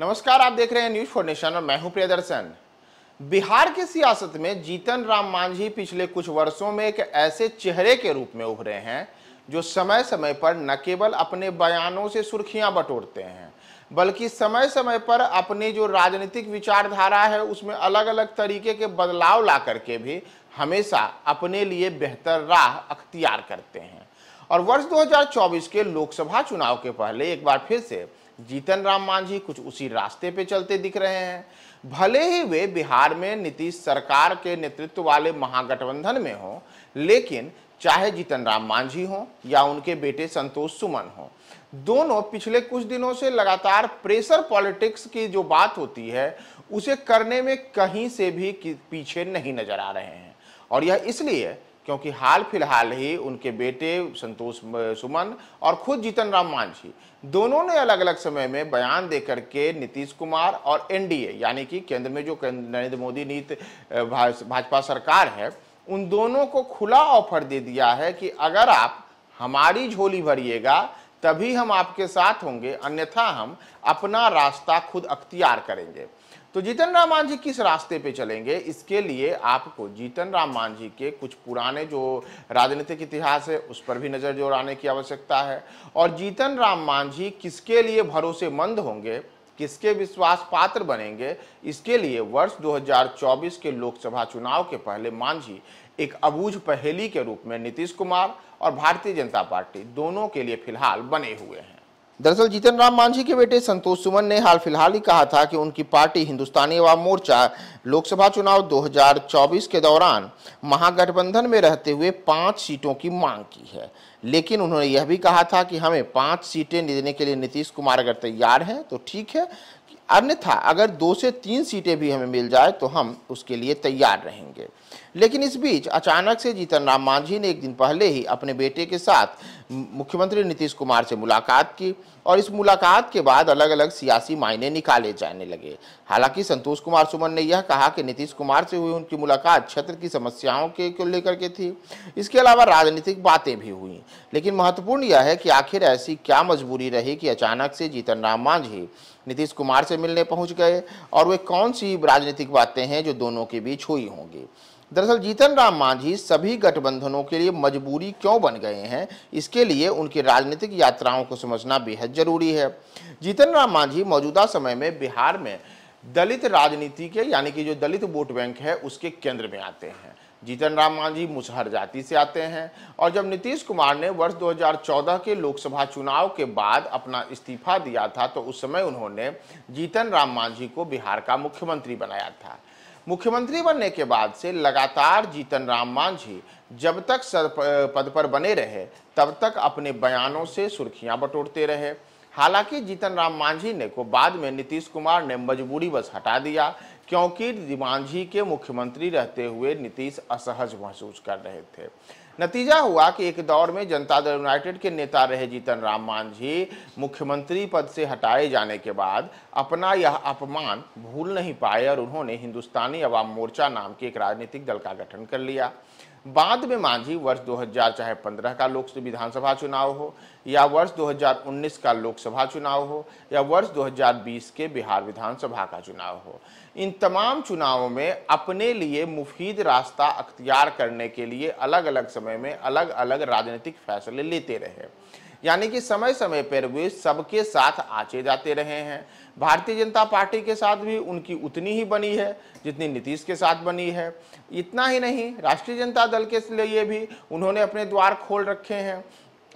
नमस्कार आप देख रहे हैं न्यूज फोर नेशन और मैं हूं प्रियदर्शन बिहार की सियासत में जीतन राम मांझी पिछले कुछ वर्षों में एक ऐसे चेहरे के रूप में उभरे हैं जो समय समय पर न केवल अपने बयानों से सुर्खियां बटोरते हैं बल्कि समय समय पर अपनी जो राजनीतिक विचारधारा है उसमें अलग अलग तरीके के बदलाव ला करके भी हमेशा अपने लिए बेहतर राह अख्तियार करते हैं और वर्ष 2024 के लोकसभा चुनाव के पहले एक बार फिर से जीतन राम मांझी कुछ उसी रास्ते पे चलते दिख रहे हैं भले ही वे बिहार में नीतीश सरकार के नेतृत्व वाले महागठबंधन में हों लेकिन चाहे जीतन राम मांझी हों या उनके बेटे संतोष सुमन हों दोनों पिछले कुछ दिनों से लगातार प्रेशर पॉलिटिक्स की जो बात होती है उसे करने में कहीं से भी पीछे नहीं नजर आ रहे हैं और यह इसलिए क्योंकि हाल फिलहाल ही उनके बेटे संतोष सुमन और खुद जीतन राम मांझी दोनों ने अलग अलग समय में बयान दे के नीतीश कुमार और एनडीए यानी कि केंद्र में जो नरेंद्र मोदी नीत भाजपा सरकार है उन दोनों को खुला ऑफर दे दिया है कि अगर आप हमारी झोली भरिएगा तभी हम आपके साथ होंगे अन्यथा हम अपना रास्ता खुद अख्तियार करेंगे तो जीतन राम मांझी किस रास्ते पे चलेंगे इसके लिए आपको जीतन राम मांझी के कुछ पुराने जो राजनीतिक इतिहास है उस पर भी नज़र जोड़ाने की आवश्यकता है और जीतन राम मांझी किसके लिए भरोसेमंद होंगे किसके विश्वास पात्र बनेंगे इसके लिए वर्ष 2024 के लोकसभा चुनाव के पहले मांझी एक अबूझ पहेली के रूप में नीतीश कुमार और भारतीय जनता पार्टी दोनों के लिए फिलहाल बने हुए हैं दरअसल जीतन राम मांझी के बेटे संतोष सुमन ने हाल फिलहाल ही कहा था कि उनकी पार्टी हिंदुस्तानी अवाम मोर्चा लोकसभा चुनाव 2024 के दौरान महागठबंधन में रहते हुए पाँच सीटों की मांग की है लेकिन उन्होंने यह भी कहा था कि हमें पाँच सीटें देने के लिए नीतीश कुमार अगर तैयार हैं तो ठीक है अन्यथा अगर दो से तीन सीटें भी हमें मिल जाए तो हम उसके लिए तैयार रहेंगे लेकिन इस बीच अचानक से जीतन राम मांझी ने एक दिन पहले ही अपने बेटे के साथ मुख्यमंत्री नीतीश कुमार से मुलाकात की और इस मुलाकात के बाद अलग अलग सियासी मायने निकाले जाने लगे हालांकि संतोष कुमार सुमन ने यह कहा कि नीतीश कुमार से हुई उनकी मुलाकात क्षेत्र की समस्याओं के को लेकर के थी इसके अलावा राजनीतिक बातें भी हुई लेकिन महत्वपूर्ण यह है कि आखिर ऐसी क्या मजबूरी रही कि अचानक से जीतन राम मांझी नीतीश कुमार से मिलने पहुँच गए और वे कौन सी राजनीतिक बातें हैं जो दोनों के बीच हुई होंगी दरअसल जीतन राम मांझी सभी गठबंधनों के लिए मजबूरी क्यों बन गए हैं इसके लिए उनकी राजनीतिक यात्राओं को समझना बेहद जरूरी है जीतन राम मांझी मौजूदा समय में बिहार में दलित राजनीति के यानी कि जो दलित वोट बैंक है उसके केंद्र में आते हैं जीतन राम मांझी मुसहर जाति से आते हैं और जब नीतीश कुमार ने वर्ष 2014 के लोकसभा चुनाव के बाद अपना इस्तीफा दिया था तो उस समय उन्होंने जीतन राम मांझी को बिहार का मुख्यमंत्री बनाया था मुख्यमंत्री बनने के बाद से लगातार जीतन राम मांझी जब तक सर पद पर बने रहे तब तक अपने बयानों से सुर्खियां बटोरते रहे हालांकि जीतन राम मांझी ने को बाद में नीतीश कुमार ने मजबूरी बस हटा दिया क्योंकि मांझी के मुख्यमंत्री रहते हुए नीतीश असहज महसूस कर रहे थे नतीजा हुआ कि एक दौर में जनता दल यूनाइटेड के नेता रहे जीतन राम मांझी मुख्यमंत्री पद से हटाए जाने के बाद अपना यह अपमान भूल नहीं पाए और उन्होंने हिंदुस्तानी अवाम मोर्चा नाम के एक राजनीतिक दल का गठन कर लिया बाद में मांझी वर्ष 2000 चाहे 15 का लोक विधानसभा चुनाव हो या वर्ष 2019 का लोकसभा चुनाव हो या वर्ष 2020 के बिहार विधानसभा का चुनाव हो इन तमाम चुनावों में अपने लिए मुफीद रास्ता अख्तियार करने के लिए अलग अलग समय में अलग अलग राजनीतिक फैसले लेते रहे यानी कि समय समय पर वे सबके साथ आचे जाते रहे हैं भारतीय जनता पार्टी के साथ भी उनकी उतनी ही बनी है जितनी नीतीश के साथ बनी है इतना ही नहीं राष्ट्रीय जनता दल के लिए भी उन्होंने अपने द्वार खोल रखे हैं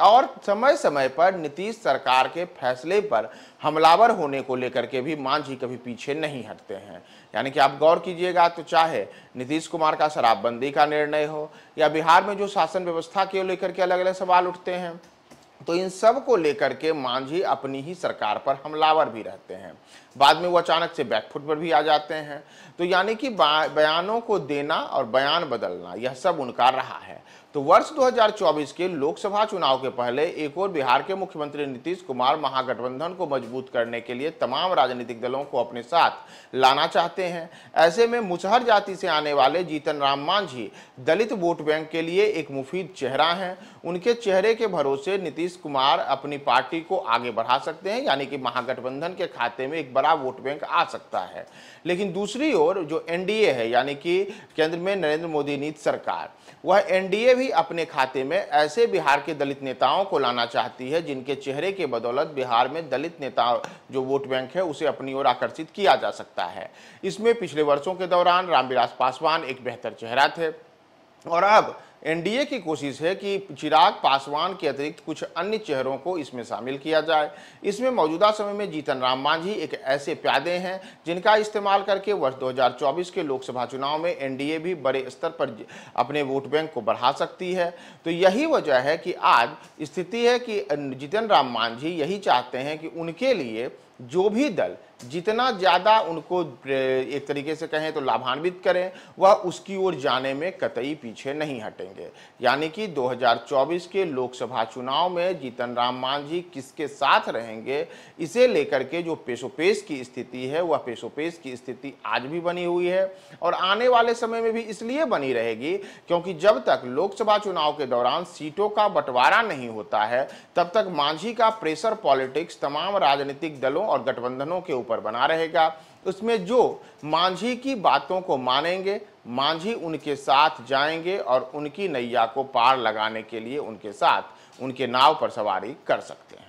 और समय समय पर नीतीश सरकार के फैसले पर हमलावर होने को लेकर के भी मांझी कभी पीछे नहीं हटते हैं यानी कि आप गौर कीजिएगा तो चाहे नीतीश कुमार का शराबबंदी का निर्णय हो या बिहार में जो शासन व्यवस्था के लेकर के अलग अलग सवाल उठते हैं तो इन सब को लेकर के मांझी अपनी ही सरकार पर हमलावर भी रहते हैं बाद में वो अचानक से बैकफुट पर भी आ जाते हैं तो यानी कि बयानों को देना और बयान बदलना यह सब उनका रहा है तो वर्ष 2024 के लोकसभा चुनाव के पहले एक और बिहार के मुख्यमंत्री नीतीश कुमार महागठबंधन को मजबूत करने के लिए तमाम राजनीतिक दलों को अपने साथ लाना चाहते हैं ऐसे में मुसहर जाति से आने वाले जीतन राम मांझी दलित वोट बैंक के लिए एक मुफीद चेहरा हैं उनके चेहरे के भरोसे नीतीश कुमार अपनी पार्टी को आगे बढ़ा सकते हैं यानी कि महागठबंधन के खाते में एक बड़ा वोट बैंक आ सकता है लेकिन दूसरी ओर जो एन है यानी कि केंद्र में नरेंद्र मोदी नीत सरकार वह एन भी भी अपने खाते में ऐसे बिहार के दलित नेताओं को लाना चाहती है जिनके चेहरे के बदौलत बिहार में दलित नेता जो वोट बैंक है उसे अपनी ओर आकर्षित किया जा सकता है इसमें पिछले वर्षों के दौरान रामविलास पासवान एक बेहतर चेहरा थे और अब एनडीए की कोशिश है कि चिराग पासवान के अतिरिक्त कुछ अन्य चेहरों को इसमें शामिल किया जाए इसमें मौजूदा समय में जीतन राम मांझी एक ऐसे प्यादे हैं जिनका इस्तेमाल करके वर्ष 2024 के लोकसभा चुनाव में एनडीए भी बड़े स्तर पर अपने वोट बैंक को बढ़ा सकती है तो यही वजह है कि आज स्थिति है कि जीतन राम मांझी यही चाहते हैं कि उनके लिए जो भी दल जितना ज़्यादा उनको एक तरीके से कहें तो लाभान्वित करें वह उसकी ओर जाने में कतई पीछे नहीं हटे करेंगे यानी कि 2024 के लोकसभा चुनाव में जीतन राम मांझी किसके साथ रहेंगे इसे लेकर के जो पेशोपेश की स्थिति है वह पेशोपेश की स्थिति आज भी बनी हुई है और आने वाले समय में भी इसलिए बनी रहेगी क्योंकि जब तक लोकसभा चुनाव के दौरान सीटों का बंटवारा नहीं होता है तब तक मांझी का प्रेशर पॉलिटिक्स तमाम राजनीतिक दलों और गठबंधनों के ऊपर बना रहेगा उसमें जो मांझी की बातों को मानेंगे मांझी उनके साथ जाएंगे और उनकी नैया को पार लगाने के लिए उनके साथ उनके नाव पर सवारी कर सकते हैं